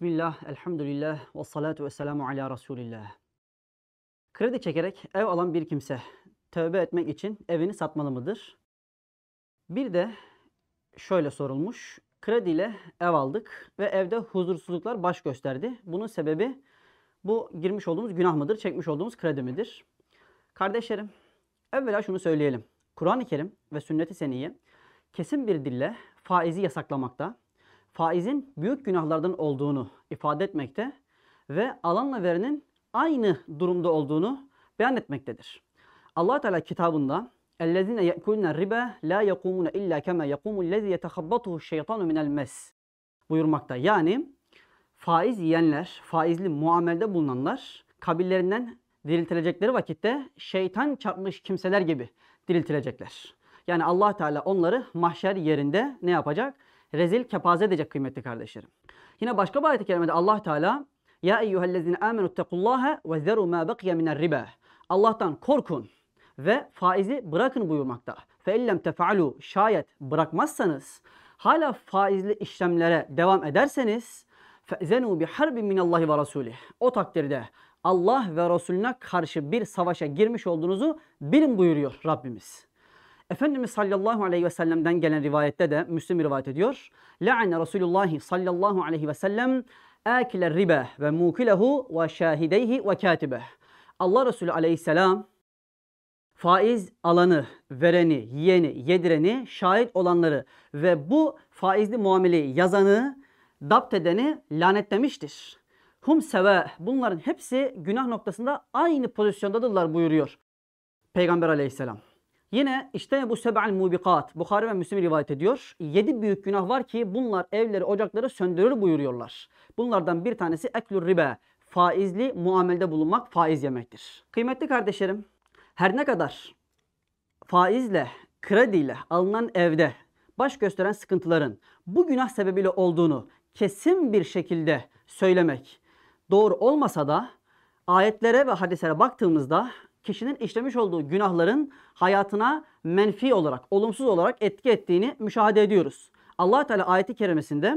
Bismillah, elhamdülillah ve salatu ve selamu ala Resulillah. Kredi çekerek ev alan bir kimse tövbe etmek için evini satmalı mıdır? Bir de şöyle sorulmuş. Krediyle ev aldık ve evde huzursuzluklar baş gösterdi. Bunun sebebi bu girmiş olduğumuz günah mıdır, çekmiş olduğumuz kredi midir? Kardeşlerim, evvela şunu söyleyelim. Kur'an-ı Kerim ve sünnet-i seniye kesin bir dille faizi yasaklamakta, faizin büyük günahlardan olduğunu ifade etmekte ve alanla verenin aynı durumda olduğunu beyan etmektedir. Allah Teala kitabında "Ellezine yekulna riba la yakumuna illa kema yakumul lezi yetekhabbatuhu şeytanu minel mes" buyurmakta. Yani faiz yiyenler, faizli muamelede bulunanlar kabirlerinden diriltilecekleri vakitte şeytan çarpmış kimseler gibi diriltilecekler. Yani Allah Teala onları mahşer yerinde ne yapacak? rezil, kepaze edecek kıymetli kardeşlerim. Yine başka bir ayet-i kerimede allah Teala Ya eyyühellezine amenu tequllâhe ve zeru mâ bekiye minel riba. Allah'tan korkun ve faizi bırakın buyurmakta. Fe illem tefa'lu şayet bırakmazsanız hala faizli işlemlere devam ederseniz fezenu bi harbin min ve rasulih. O takdirde Allah ve Resulüne karşı bir savaşa girmiş olduğunuzu bilin buyuruyor Rabbimiz. Efendimiz sallallahu aleyhi ve sellem'den gelen rivayette de Müslim rivayet ediyor. La'ane Resulullah sallallahu aleyhi ve sellem akile riba ve mukilehu ve şahideyhi ve katibeh. Allah Resulü aleyhisselam faiz alanı, vereni, yeni yedireni, şahit olanları ve bu faizli muameleyi yazanı, dapt edeni lanetlemiştir. Hum seve bunların hepsi günah noktasında aynı pozisyondadırlar buyuruyor Peygamber aleyhisselam. Yine işte bu seb'al mubikat. Bukhari ve Müslim rivayet ediyor. Yedi büyük günah var ki bunlar evleri ocakları söndürür buyuruyorlar. Bunlardan bir tanesi eklür ribe. Faizli muamelede bulunmak faiz yemektir. Kıymetli kardeşlerim her ne kadar faizle, krediyle alınan evde baş gösteren sıkıntıların bu günah sebebiyle olduğunu kesin bir şekilde söylemek doğru olmasa da ayetlere ve hadislere baktığımızda kişinin işlemiş olduğu günahların hayatına menfi olarak, olumsuz olarak etki ettiğini müşahede ediyoruz. Allah Teala ayeti kerimesinde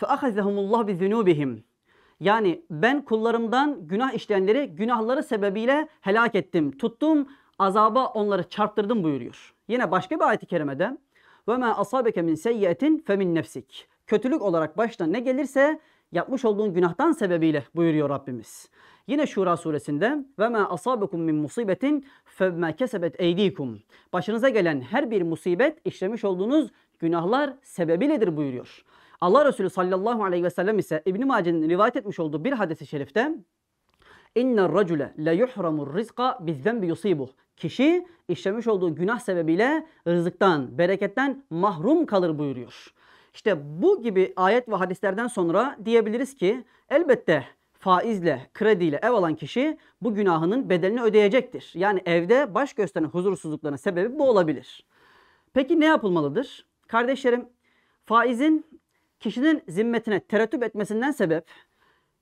فَأَخَذَهُمُ bi بِذُنُوبِهِمْ Yani ben kullarımdan günah işleyenleri günahları sebebiyle helak ettim, tuttum, azaba onları çarptırdım buyuruyor. Yine başka bir ayeti kerimede وَمَا أَصَابَكَ مِنْ سَيِّئَةٍ فَمِنْ نَفْسِكَ Kötülük olarak başta ne gelirse yapmış olduğun günahtan sebebiyle buyuruyor Rabbimiz. Yine Şura suresinde ve ma asabekum min musibetin fe fevme kesebet eydikum. Başınıza gelen her bir musibet işlemiş olduğunuz günahlar sebebiyledir buyuruyor. Allah Resulü sallallahu aleyhi ve sellem ise İbn Mace'nin rivayet etmiş olduğu bir hadisi şerifte İnne racule la yuhramur rizqa bizden bi yusibuh. Kişi işlemiş olduğu günah sebebiyle rızıktan, bereketten mahrum kalır buyuruyor. İşte bu gibi ayet ve hadislerden sonra diyebiliriz ki elbette faizle, krediyle ev alan kişi bu günahının bedelini ödeyecektir. Yani evde baş gösteren huzursuzlukların sebebi bu olabilir. Peki ne yapılmalıdır? Kardeşlerim, faizin kişinin zimmetine terettüp etmesinden sebep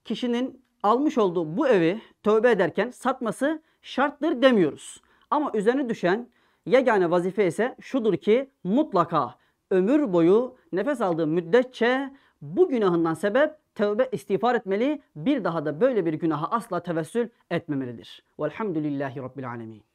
kişinin almış olduğu bu evi tövbe ederken satması şarttır demiyoruz. Ama üzerine düşen yegane vazife ise şudur ki mutlaka ömür boyu nefes aldığı müddetçe bu günahından sebep tevbe istiğfar etmeli. Bir daha da böyle bir günaha asla tevessül etmemelidir. Velhamdülillahi Rabbil Alemin.